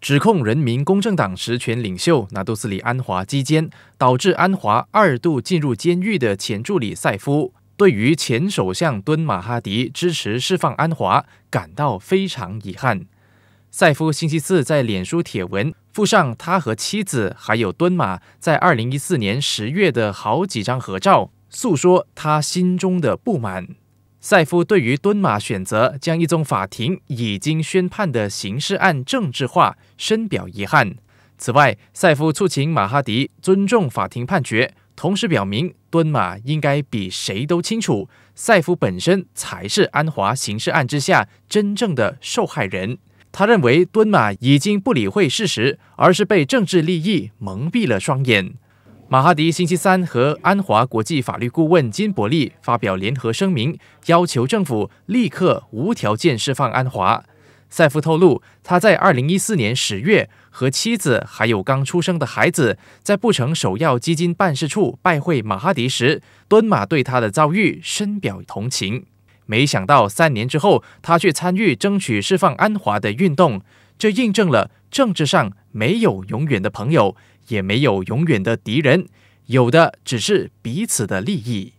指控人民公正党实权领袖拿杜斯里安华击奸，导致安华二度进入监狱的前助理赛夫，对于前首相敦马哈迪支持释放安华感到非常遗憾。赛夫星期四在脸书帖文附上他和妻子还有敦马在二零一四年十月的好几张合照，诉说他心中的不满。赛夫对于敦马选择将一宗法庭已经宣判的刑事案政治化深表遗憾。此外，赛夫促请马哈迪尊重法庭判决，同时表明敦马应该比谁都清楚，赛夫本身才是安华刑事案之下真正的受害人。他认为敦马已经不理会事实，而是被政治利益蒙蔽了双眼。马哈迪星期三和安华国际法律顾问金伯利发表联合声明，要求政府立刻无条件释放安华。赛夫透露，他在2014年十月和妻子还有刚出生的孩子在布城首要基金办事处拜会马哈迪时，敦马对他的遭遇深表同情。没想到三年之后，他却参与争取释放安华的运动，这印证了。政治上没有永远的朋友，也没有永远的敌人，有的只是彼此的利益。